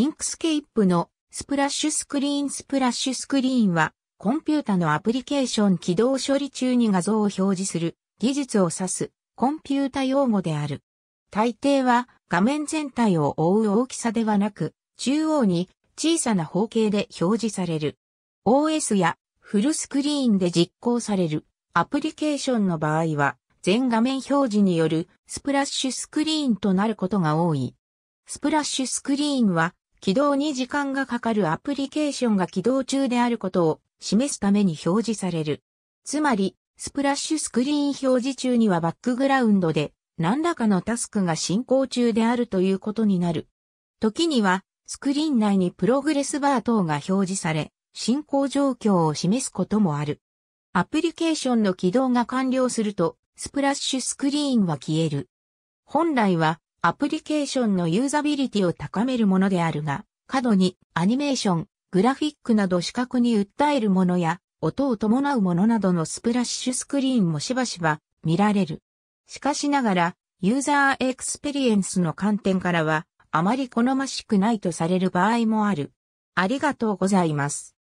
インクスケープのスプラッシュスクリーンスプラッシュスクリーンはコンピュータのアプリケーション起動処理中に画像を表示する技術を指すコンピュータ用語である。大抵は画面全体を覆う大きさではなく中央に小さな方形で表示される。OS やフルスクリーンで実行されるアプリケーションの場合は全画面表示によるスプラッシュスクリーンとなることが多い。スプラッシュスクリーンは起動に時間がかかるアプリケーションが起動中であることを示すために表示される。つまり、スプラッシュスクリーン表示中にはバックグラウンドで何らかのタスクが進行中であるということになる。時には、スクリーン内にプログレスバー等が表示され、進行状況を示すこともある。アプリケーションの起動が完了すると、スプラッシュスクリーンは消える。本来は、アプリケーションのユーザビリティを高めるものであるが、過度にアニメーション、グラフィックなど視覚に訴えるものや、音を伴うものなどのスプラッシュスクリーンもしばしば見られる。しかしながら、ユーザーエクスペリエンスの観点からは、あまり好ましくないとされる場合もある。ありがとうございます。